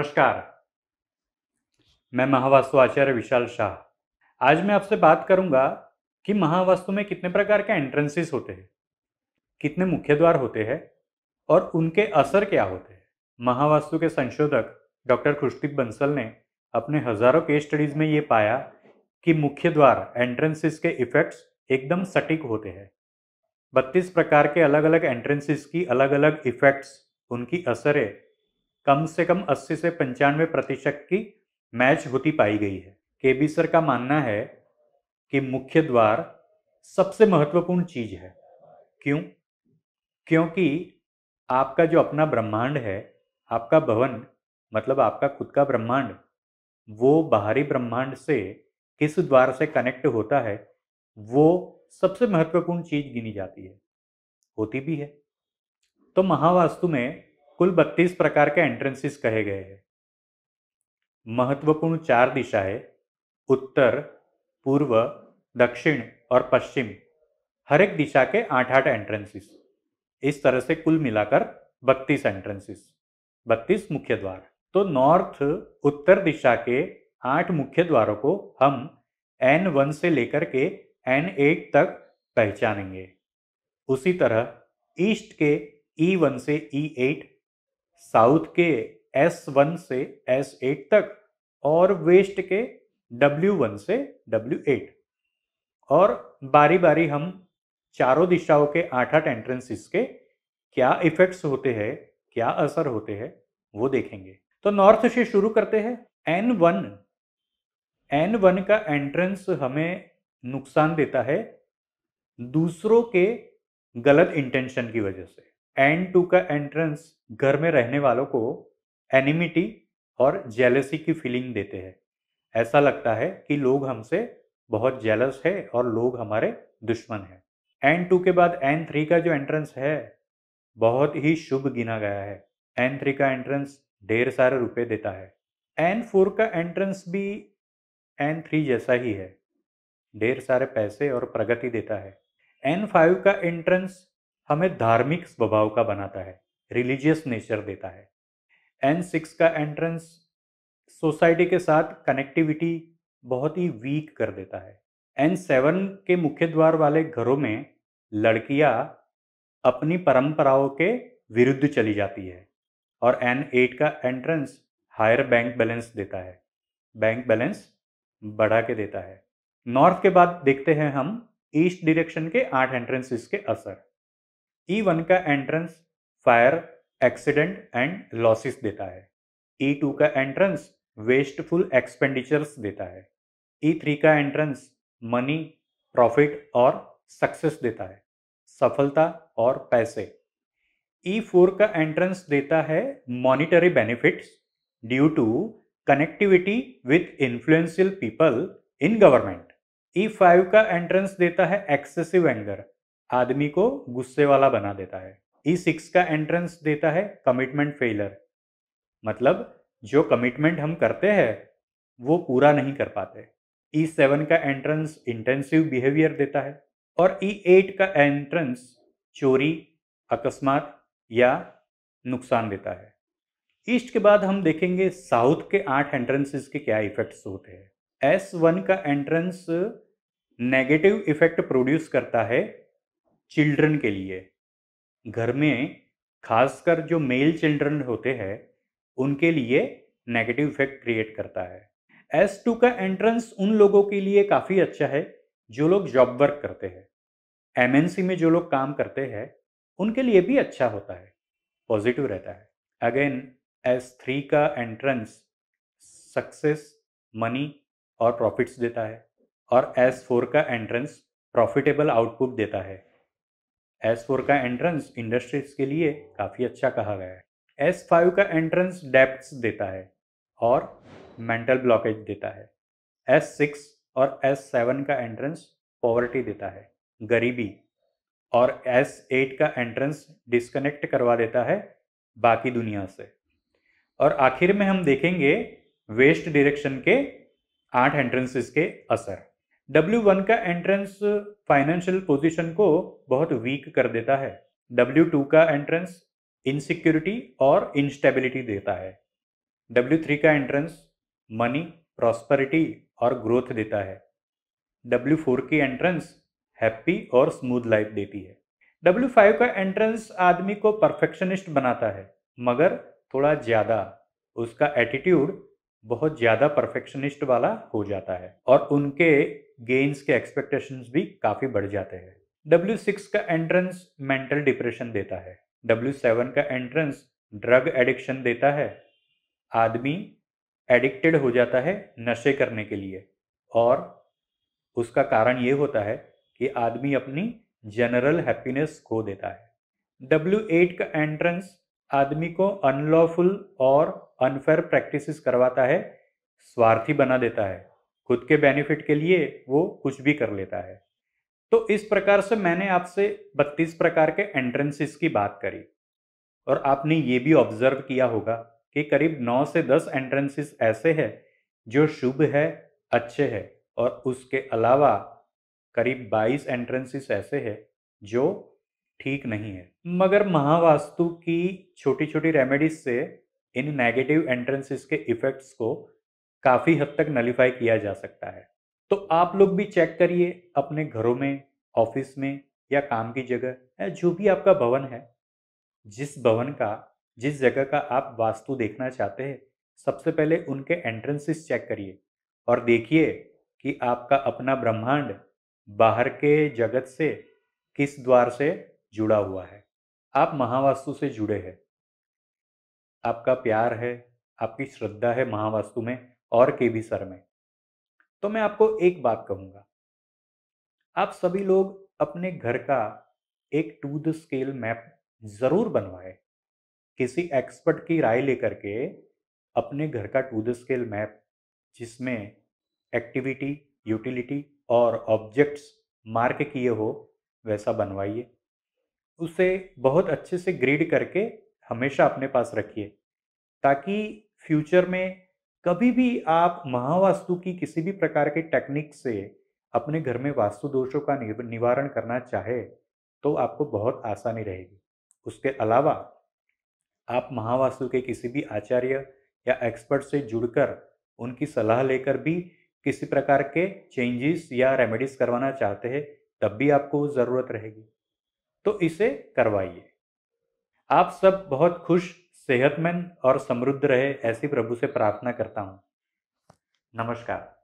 नमस्कार मैं महावास्तु आचार्य विशाल शाह आज मैं आपसे बात करूंगा कि महावास्तु में कितने प्रकार के एंट्रेंसेस होते हैं कितने मुख्य द्वार होते हैं और उनके असर क्या होते हैं महावास्तु के संशोधक डॉक्टर खुशदीप बंसल ने अपने हजारों केस स्टडीज में ये पाया कि मुख्य द्वार एंट्रेंसेस के इफेक्ट्स एकदम सटीक होते हैं बत्तीस प्रकार के अलग अलग एंट्रेंसेस की अलग अलग इफेक्ट्स उनकी असरें कम से कम 80 से पंचानवे प्रतिशत की मैच होती पाई गई है के बी सर का मानना है कि मुख्य द्वार सबसे महत्वपूर्ण चीज है क्यों क्योंकि आपका जो अपना ब्रह्मांड है आपका भवन मतलब आपका खुद का ब्रह्मांड वो बाहरी ब्रह्मांड से किस द्वार से कनेक्ट होता है वो सबसे महत्वपूर्ण चीज गिनी जाती है होती भी है तो महावास्तु में कुल 32 प्रकार के एंट्रेंसेस कहे गए हैं महत्वपूर्ण चार दिशाएं उत्तर पूर्व दक्षिण और पश्चिम हर एक दिशा के आठ आठ एंट्रेंसेस इस तरह से कुल मिलाकर 32 एंट्रेंसेस 32 मुख्य द्वार तो नॉर्थ उत्तर दिशा के आठ मुख्य द्वारों को हम एन वन से लेकर के एन एट तक पहचानेंगे उसी तरह ईस्ट के ई e वन से ई e एट साउथ के एस वन से एस एट तक और वेस्ट के डब्ल्यू वन से डब्ल्यू एट और बारी बारी हम चारों दिशाओं के आठ आठ एंट्रेंसेस के क्या इफेक्ट्स होते हैं क्या असर होते हैं वो देखेंगे तो नॉर्थ से शुरू करते हैं एन वन एन वन का एंट्रेंस हमें नुकसान देता है दूसरों के गलत इंटेंशन की वजह से एन टू का एंट्रेंस घर में रहने वालों को एनिमिटी और जेलसी की फीलिंग देते हैं ऐसा लगता है कि लोग हमसे बहुत जेलस है और लोग हमारे दुश्मन हैं एन टू के बाद एन थ्री का जो एंट्रेंस है बहुत ही शुभ गिना गया है एन थ्री का एंट्रेंस ढेर सारे रुपए देता है एन फोर का एंट्रेंस भी एन थ्री जैसा ही है ढेर सारे पैसे और प्रगति देता है एन फाइव का एंट्रेंस हमें धार्मिक स्वभाव का बनाता है रिलीजियस नेचर देता है एन सिक्स का एंट्रेंस सोसाइटी के साथ कनेक्टिविटी बहुत ही वीक कर देता है एन सेवन के मुख्य द्वार वाले घरों में लड़कियां अपनी परंपराओं के विरुद्ध चली जाती है और एन एट का एंट्रेंस हायर बैंक बैलेंस देता है बैंक बैलेंस बढ़ा के देता है नॉर्थ के बाद देखते हैं हम ईस्ट डिरेक्शन के आठ एंट्रेंसेस के असर ई e वन का entrance fire accident and losses देता है ई e टू का एंट्रेंस वेस्टफुल एक्सपेंडिचर्स देता है ई e थ्री का एंट्रेंस मनी प्रॉफिट और सक्सेस देता है सफलता और पैसे ई फोर का एंट्रेंस देता है monetary benefits due to connectivity with influential people in government E five का एंट्रेंस देता है एक्सेसिव एंगर आदमी को गुस्से वाला बना देता है ई e सिक्स का एंट्रेंस देता है कमिटमेंट फेलर मतलब जो कमिटमेंट हम करते हैं वो पूरा नहीं कर पाते ई e सेवन का एंट्रेंस इंटेंसिव बिहेवियर देता है और ई e एट का एंट्रेंस चोरी अकस्मात या नुकसान देता है ईस्ट के बाद हम देखेंगे साउथ के आठ एंट्रेंसेस के क्या इफेक्ट्स होते हैं एस वन का एंट्रेंस नेगेटिव इफेक्ट प्रोड्यूस करता है चिल्ड्रन के लिए घर में खासकर जो मेल चिल्ड्रन होते हैं उनके लिए नेगेटिव इफेक्ट क्रिएट करता है एस टू का एंट्रेंस उन लोगों के लिए काफ़ी अच्छा है जो लोग जॉब वर्क करते हैं सी में जो लोग काम करते हैं उनके लिए भी अच्छा होता है पॉजिटिव रहता है अगेन एस थ्री का एंट्रेंस सक्सेस मनी और प्रॉफिट्स देता है और एस फोर का एंट्रेंस प्रॉफिटेबल आउटपुट देता है एस फोर का एंट्रेंस इंडस्ट्रीज के लिए काफ़ी अच्छा कहा गया है एस फाइव का एंट्रेंस डेप्थ देता है और मेंटल ब्लॉकेज देता है एस सिक्स और एस सेवन का एंट्रेंस पॉवर्टी देता है गरीबी और एस एट का एंट्रेंस डिस्कनेक्ट करवा देता है बाकी दुनिया से और आखिर में हम देखेंगे वेस्ट डायरेक्शन के आठ एंट्रेंसेस के असर डब्ल्यू वन का एंट्रेंस फाइनेंशियल पोजीशन को बहुत वीक कर देता है डब्ल्यू टू का एंट्रेंस इनसिक्योरिटी और इंस्टेबिलिटी देता है डब्ल्यू थ्री का एंट्रेंस मनी प्रॉस्परिटी और ग्रोथ देता है डब्ल्यू फोर की एंट्रेंस हैप्पी और स्मूथ लाइफ देती है डब्ल्यू फाइव का एंट्रेंस आदमी को परफेक्शनिस्ट बनाता है मगर थोड़ा ज़्यादा उसका एटीट्यूड बहुत ज़्यादा परफेक्शनिस्ट वाला हो जाता है और उनके गेंस के एक्सपेक्टेशंस भी काफ़ी बढ़ जाते हैं डब्ल्यू सिक्स का एंट्रेंस मेंटल डिप्रेशन देता है डब्ल्यू सेवन का एंट्रेंस ड्रग एडिक्शन देता है आदमी एडिक्टेड हो जाता है नशे करने के लिए और उसका कारण ये होता है कि आदमी अपनी जनरल हैप्पीनेस खो देता है डब्ल्यू एट का एंट्रेंस आदमी को अनलॉफुल और अनफेयर प्रैक्टिसेस करवाता है स्वार्थी बना देता है खुद के बेनिफिट के लिए वो कुछ भी कर लेता है तो इस प्रकार से मैंने आपसे 32 प्रकार के एंट्रेंसेस की बात करी और आपने ये भी ऑब्जर्व किया होगा कि करीब 9 से 10 एंट्रेंसेस ऐसे हैं जो शुभ है अच्छे है और उसके अलावा करीब 22 एंट्रेंसेस ऐसे हैं जो ठीक नहीं है मगर महावास्तु की छोटी छोटी रेमेडीज से इन नेगेटिव एंट्रेंसेस के इफेक्ट्स को काफ़ी हद तक नलीफाई किया जा सकता है तो आप लोग भी चेक करिए अपने घरों में ऑफिस में या काम की जगह या जो भी आपका भवन है जिस भवन का जिस जगह का आप वास्तु देखना चाहते हैं सबसे पहले उनके एंट्रेंसेस चेक करिए और देखिए कि आपका अपना ब्रह्मांड बाहर के जगत से किस द्वार से जुड़ा हुआ है आप महावास्तु से जुड़े हैं आपका प्यार है आपकी श्रद्धा है महावास्तु में और के भी सर में तो मैं आपको एक बात कहूंगा आप सभी लोग अपने घर का एक टू द स्केल मैप ज़रूर बनवाए किसी एक्सपर्ट की राय लेकर के अपने घर का टू द स्केल मैप जिसमें एक्टिविटी यूटिलिटी और ऑब्जेक्ट्स मार्क किए हो वैसा बनवाइए उसे बहुत अच्छे से ग्रीड करके हमेशा अपने पास रखिए ताकि फ्यूचर में कभी भी आप महावास्तु की किसी भी प्रकार के टेक्निक से अपने घर में वास्तु दोषों का निवारण करना चाहे तो आपको बहुत आसानी रहेगी उसके अलावा आप महावास्तु के किसी भी आचार्य या एक्सपर्ट से जुड़कर उनकी सलाह लेकर भी किसी प्रकार के चेंजेस या रेमेडीज करवाना चाहते हैं तब भी आपको ज़रूरत रहेगी तो इसे करवाइए आप सब बहुत खुश सेहतमंद और समृद्ध रहे ऐसी प्रभु से प्रार्थना करता हूँ नमस्कार